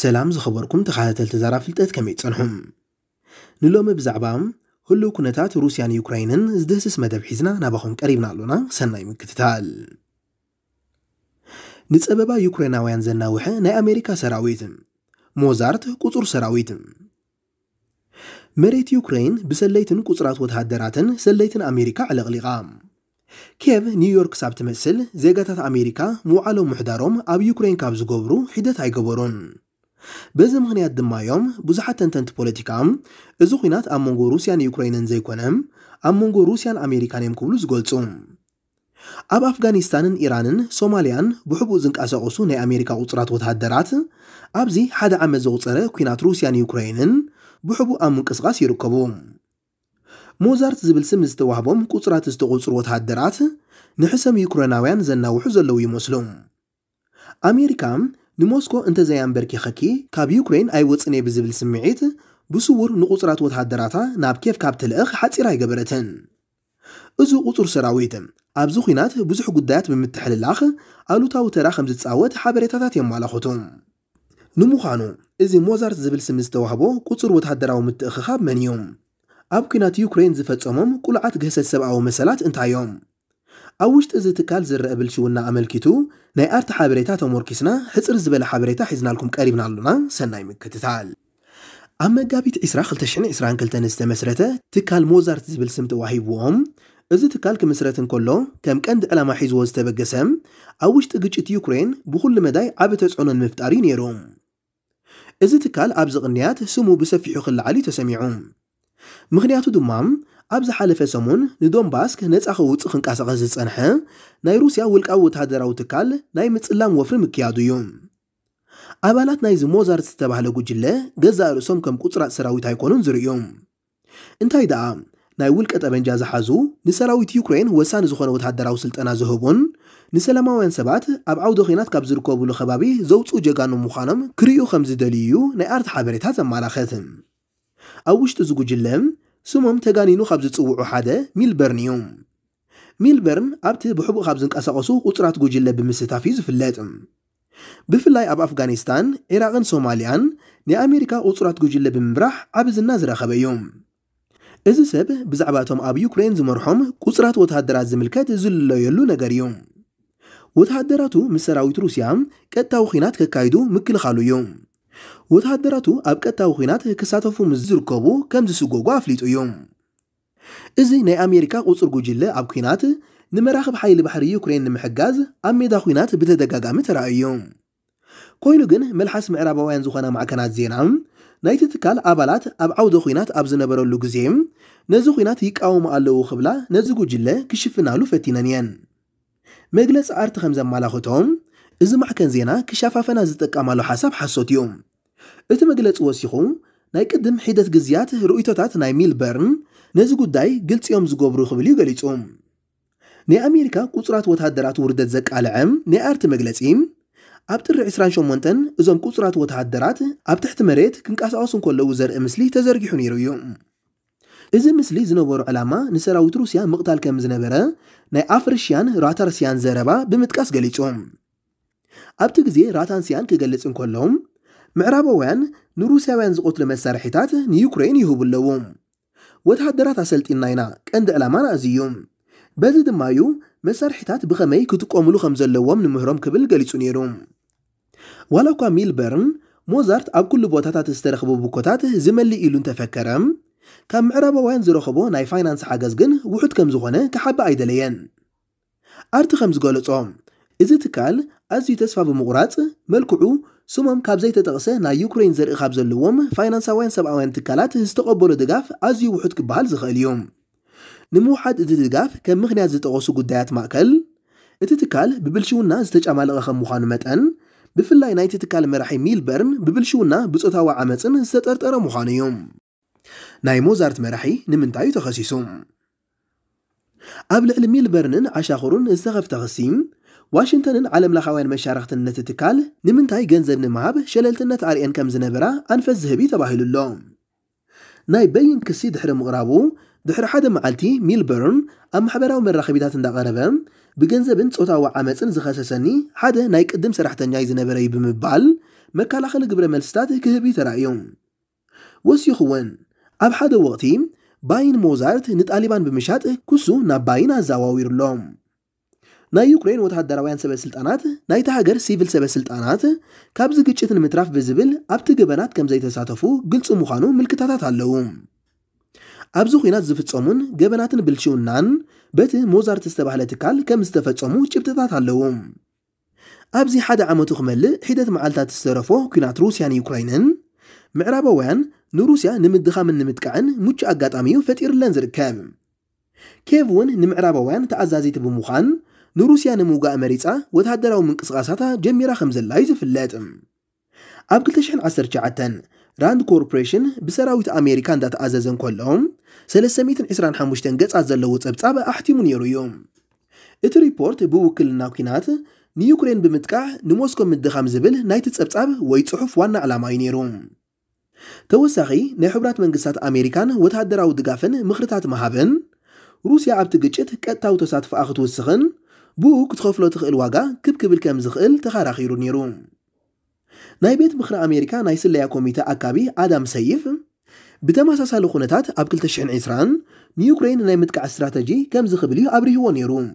سلام زخبركم تخاتل تزارا فلتت كميت صنحم نلوم بزعبام هلو كنتات روسيان يوكراينن زدهسس مدب حزنا نابخون كريبنا لنا سنناي مكتتال نتسببا يوكراينا ويان زنناوحة ناي أمريكا سراويتم موزارت قطر سراويتم مريت يوكراين بسليتن قطرات وتهدراتن سليتن أمريكا على غليغام كيف نيويورك سابت مثل أمريكا مو علو محداروم أب يوكراين كابز قبرو حدت هاي قبرون በዚ ምክንያት ድማ እዮም ብዙሓት ተንተንቲ ፖለቲካ እዚ ኩናት ኣብ መንጎ ሩስያን ዩክራይንን ዘይኮነ ኣብ መንጎ ሩስያን ኣሜሪካን እዮም ክብሉ ዝገልፁ ኣብ ኣፍጋኒስታንን ኢራንን ሶማልያን ብሕቡእ ዝንቀሳቐሱ ናይ ኣሜሪካ ቁፅራት ወተሃደራት ኣብዚ ሓደ ዓመት ዘቁፀረ ኩናት ሩስያን ዩክራይንን ብሕቡእ ኣብ ምንቅስቃስ ይርከቡ ሞዛርት ዝብል ስም ዝተዋህቦም ቁፅራት ዝተቖፅሩ ወተሃደራት ንሕሰም ዩክራናውያን ዘናውሑ ዘለዉ ይመስሉ ኣሜሪካ ንሞስኮ እንተዘያንበር ኪኸኪ ካብ ዩክሬን ኣይወፅኔ ብዝብል ስምዒት ብስውር ንቑፅራት ወተሃደራታ ናብ ኬፍ ካብ ትልእኽ ሓፂር ኣይገበረትን እዚ ቁፁር ሰራዊት ኣብዚ ኩናት ብዙሕ ጉዳያት ብምትሕልላኽ ኣሉታዊ ተራ ከም ዝፃወት ሓበሬታታት የመላኽቱ ንምዃኑ እዚ ሞዛርት ዝብል ስም ዝተዋህቦ ቁፅር ወተሃደራዊ ምትእኽኻብ መን እዩ ኣብ ኩናት ዩክሬን ዝፈፀሞም ቁልዓት ግህሰት ሰብኣዊ መሰላት እንታይ እዮም اوشت از تکال زر قبل شو نه عمل کیتو نه ارت حبریتا تو مرکس نه حس ارز بله حبریتا حزن لکم قریب نالونا سنای مکت تعال اما جابیت اسرائیل تشن اسرائیل کل تنست مسرته تكال موزارت زبل سمت وحی وام از تکال ک مسرت کلا کم کند علما حیز وست به جسم اوشت اگه چت یوکرین بخول مدای عبت از عنان يروم نیروم از تکال عبز غنیات سومو بسفیح خل علی تسمیعم مغنياتو دمام ኣብ ዝሓለፈ ሰሙን ንዶንባስክ ነፃ ክውፅእ ክንቀሳቐስ ዝፀንሐ ናይ ሩስያ ውልቃዊ ወተሃደራዊ ትካል ናይ ምፅላም ወፍሪ ምክያዱ እዩ ኣባላት ናይዚ ሞዛርት ዝተባህለ ጉጅለ ገዛ ርእሶም ከም ቁፅራፅ ሰራዊት ኣይኮኑን ዝርእዩ እንታይ ደኣ ናይ ውልቀ ጠበንጃ ዝሓዙ ንሰራዊት ዩክሬን ወሳኒ ዝኾነ ወተሃደራዊ ስልጠና ዝህቡን ንሰላማውያን ሰባት ኣብ ዓውደ ኺናት ካብ ዝርከብሉ ከባቢ ዘውፅኡ ጀጋኑ ምዃኖም ክርእዩ ከም ዝደልዩ ናይ ኣርት ሓበሬታ ዘመላኸት ኣብ ውሽጢ እዚ ጉጅለ سمم تغانينو خبز تصوعو حادة ميلبرن يوم ميلبرن أبتي بحبو خبزنك أساقسو قطرات جوجلة بمستافيز في اللاتم بفلاي أب أفغانستان، إراغن سوماليان، ني أمريكا قطرات جوجلة بمبراح أبز النازرة خبا يوم إذا سب بزعباتهم أب يوكرين زمرحوم قطرات وتهدرات زملكات زل يلو نغر يوم وتهدراتو مسراويت روسيا كتاو خينات ككايدو مكل خالو يوم ወታደራቱ ኣብ ቀጣዊ ኩናት ክሳተፉም ዝርከቡ ከም ዝስጎጎ ኣፍሊጡ እዩ እዚ ናይ ኣሜሪካ ቁፅር ጉጅለ ኣብ ኩናት ንመራኽብ ሓይሊ ባሕሪ ዩክሬን ንምሕጋዝ ኣብ ሜዳ ኩናት ብተደጋጋሚ ተረኣዩ ኮይኑ ግን መልሓስ ምዕራባውያን ዝኾነ ማዕከናት ዜና ናይቲ ትካል ኣባላት ኣብ ዓውደ ኩናት ኣብ ዝነበረሉ ግዜ ነዚ ኩናት ይቃወሙ ኣለዉ ክብላ ነዚ ጉጅለ ክሽፍናሉ ፈቲነን እየን መግለፂ ኣርቲ ከም ዘመላኽቶም إذا معكن زينا كشافافنا زتك أمالو حساب حسوت يوم إذا مجلس وسيخو نايقدم حيدة جزيات رؤيتات نايميل بيرن نزي قداي قلت يوم زقوبرو خبليو قليتهم ني أمريكا قطرات وتهدرات وردت زك على عم ني أرت مجلسيم ኣብ ጥሪ 28 እዞም ቁፅራት ወተሃደራት ኣብ ትሕቲ መሬት ክንቀሳቐሱን ከለዉ ዘርኢ ምስሊ ተዘርጊሑ ነይሩ እዩ እዚ ምስሊ ዝነበሩ ዕላማ ንሰራዊት ሩስያ ምቕታል ከም ዝነበረ ናይ ኣፍሪሽያን ራታርስያን ዘረባ ብምጥቃስ ገሊፆም اب تگزی راتان سیان که گلیت این کلهم معراب وان نروسی وان ز قتل مسرحیتات نیوکراینی هو بلوم و تحدرات عسلت این ناینا کند علمان ازیوم بزد مایو مسرحیتات بخمای کتک آملو خمزلوام نمهرام قبل گلیت اونیروم ولو کامیل برن موزارت اب کل بوتات استرخبو بکوتات زملی ایلون تفکرم که معراب وان ز رخبو نای فایننس حاجزگن وحد کم زخنه که حب ایدلیان آرت خمز گلیت آم إذا تكال أزي تسفى بمقرات ملكعو سومم كاب زي تتغسى نا يوكرين زر إخاب زلوم فاينانسا وين سبعا وين تكالات هستقبلو دقاف أزي وحد كبهال زخال يوم نموحد إذا دقاف كم مخنيات زتغسو قدايات ماكل إذا تكال ببلشونا زتج أمال غخم مخانو متأن بفلاي نايتي تكال مرحي ميلبرن ببلشونا بزقتاوا عمتن سترتر مخانو يوم ناي موزارت مرحي نمنتايو تخسيسوم ኣብ ልዕሊ ሜልበርንን ዓሻኽሩን ዝተኸፍተ ኽሲ ዋሽንግተንን ዓለም ለኻውያን መሻርክትን ነቲ ትካል ንምንታይ ገንዘብ ንምሃብ ሸለልትነት ኣርየን ከም ዝነበራ ኣንፈት ዝህቢ ተባሂሉ ኣሎ ናይ በይን ክሲ ድሕሪ ምቕራቡ ድሕሪ ሓደ መዓልቲ ሚልበርን ኣብ ማሕበራዊ መራኸቢታት እንዳቐረበ ብገንዘብን ፆታዊ ዓመፅን ዝኸሰሰኒ ሓደ ናይ ቅድም ሰራሕተኛ እዩ ዝነበረ እዩ ብምባል መከላኸሊ ግብረ መልስታት ክህቢ ተራእዩ ወሲኹውን ኣብ ሓደ ወቕቲ ባይን ሞዛርት ንጣሊባን ብምሻጥ ክሱ ናብ ባይን ኣዘዋዊሩሎም ناي اوكرين وتها دراويان سبسلطانات ناي تا هاجر سيفل سبسلطانات كابز گچتن متراف بزبل ابت گبنات كم زي تساتفو گلص موخانو ملكتاتات اللو ابزو خينات زفصمون گبناتن بلشونان بت موزارت استبحلت كال كم استفصمو چبتاتات اللو ابزي حدا عمتو خمل حيدت معالتات السرفو كينات روسيان اوكرينن معرابوان نروسيا نمدخام نمدكعن مچ اگاتاميو فتير لنزر كام كيفون نمعرابوان تعزازيت بموخان نروسيا نموغا أمريكا وتحدروا من قصقاساتا جميرا خمز اللايز في اللاتم أبقل تشحن عصر جعتن راند كوربريشن بسراويت أمريكان دات أزازن كلهم سلسميتن إسران حموشتن قدس أزالوت أبتابة أحتمون يرويوم إتو ريبورت بوكل ناوكينات نيوكرين بمتكع نموسكو مدخام زبل نايتت أبتاب ويتصحف وانا على ماينيروم توساخي نحبرات من قصات أمريكان وتحدروا دقافن مخرطات مهابن روسيا عبتقجت كتاو تسات في آخر بوك كتخفلو تخيل واقع كب كبل كم زخيل تخاراخيرو نيرو ناي بيت بخرا أمريكا ناي سليا كوميتا أكابي آدم سيف بتما ساسالو خونتات أبكل تشعن عسران نيوكرين ناي متكع استراتيجي كم ابري هو نيرو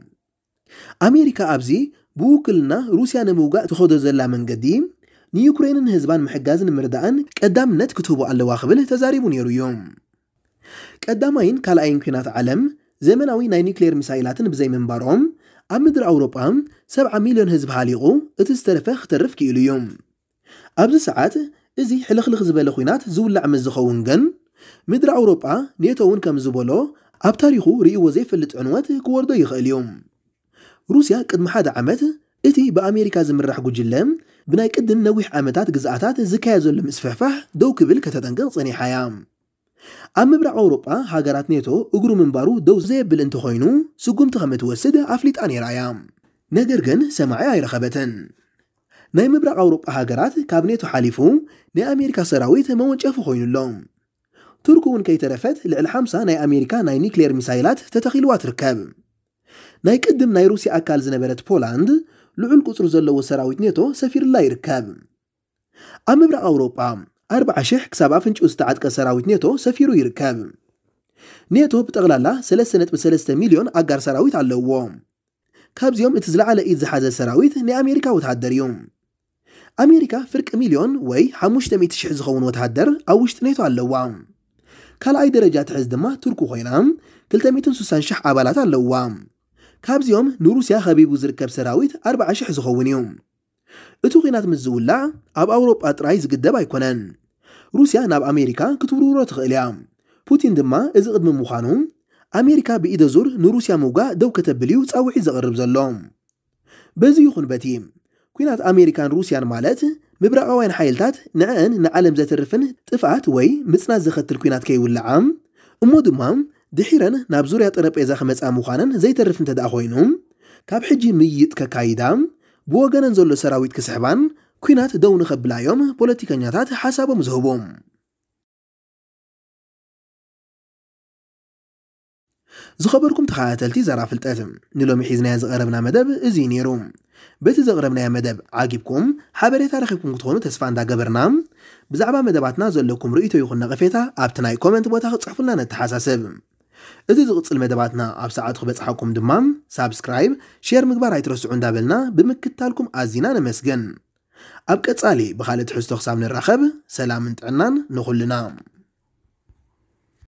أمريكا أبزي بوك كلنا روسيا نموغا تخوضو زلا من قديم نيوكرين هزبان محقازن مردان قدام نت كتوبو على واخبل تزاريبو نيرو يوم قدامين كالاين كينات عالم زمن اوي ناي نيكلير مسائلاتن بزي من باروم أمدر أوروبا سبعة مليون هزب هاليقو اتسترفه خترف كي اليوم أبز ساعات إزي حلخلق زبالخوينات زول لعم الزخوون جن مدر أوروبا نيتوون كم زبالو أبتاريخو ريو وزيف اللتعنوات كوار ضيخ اليوم روسيا قد محاد عمت إتي بأمريكا زمرح قو جلام بناي قدن نويح عمتات قزعتات زكايزو لمسفحفح دو كبل كتتنقل صني حيام أم برا أوروبا هاجرات نيتو أجرم من بارو دو زيب بالانتخاينو سقوم تخمت وسده أفلت أني رايام نادرجن سمعي أي رخبة ناي مبرع أوروبا هاجرات كابنيتو حليفو ناي أمريكا سراويت ما ونشافو خوينو اللوم تركو ون كي ترفت لألحمسا ناي أمريكا ناي نيكلير ميسايلات تتخيل واتركاب ناي قدم ناي روسيا أكال زنبرت بولاند لعل كترزلو سراويت نيتو سفير لا يركاب أم مبرع أوروبا أربعة شح كساب أفنج أستعد كسراويت نيتو سفيرو يركب نيتو بتغلى الله سلسة نت بسلسة مليون أقار سراويت على الوام كابز يوم اتزلع على إيد زحازة سراويت ني أمريكا وتحدر يوم أمريكا فرق مليون وي حموش تمي تشحز خون وتحدر أوشت نيتو على الوام كال أي درجات حز دما تركو خينام تلتميتن سوسان شح عبالات على الوام كابز يوم نوروسيا خبيبو زركب سراويت أربعة شح زخون يوم እቲ ኺናት ምስ ዝውላዕ ኣብ ኣውሮጳ ጥራይ ዝግደብ ኣይኮነን ሩስያ ናብ ኣሜሪካ ክትውርውሮ ትኽእል እያ ፑቲን ድማ እዚ ቅድሚ ምዃኑ ኣሜሪካ ብኢደ ዙር ንሩስያ ምውጋእ ደው ከተብል እዩ ጻውዒት ዘቕርብ ዘሎ በዚ ይኹን በቲ ኩናት ኣሜሪካን ሩስያን ማለት ምብራቃውያን ሓይልታት ንዕአን ንዓለም ዘትርፍን ጥፍኣት ወይ ምጽናት ዘኸትል ኩናት ከይውላዓ እሞ ድማ ድሒረን ናብ ዙርያ ጠረጴዛ ክመጻ ምዃነን ዘይተርፍ እንተ ደኣ ኮይኑ ካብ ሕጂ ምይጥ ከካይዳ ብወገነን ዘሎ ሰራዊት ክስሕባን ኩናት ደው ንኸብላዮም ፖለቲከኛታት ሓሳቦም ዝህቦም ዝኸበርኩም ተኸታተልቲ ዘራ ፍልጠት ንሎሚ ሒዝናዮ ዝቐረብና መደብ እዚ ነይሩ በቲ ዘቕረብናዮ መደብ ዓጊብኩም ሓበሬታ ረኺብኩም ክትኾኑ ተስፋ እንዳገበርና ብዛዕባ መደባትና ዘለኩም ርእቶ ይኹን ነቐፌታ ኣብቲ ናይ ኮመንት ቦታ ክጽሕፉልና ነተሓሳስብ እቲ ዝቕፅል መደባትና ኣብ ሰዓት ክበፅሓኩም ድማ ሳብስክራይብ ሼር ምግባር ኣይትረስዑ እንዳበልና ብምክታልኩም ኣዚና ነመስገን ኣብ ቀጻሊ ብኻልእ ትሕዝቶ ክሳብ ንራኸብ ሰላምን ጥዕናን ንኹልና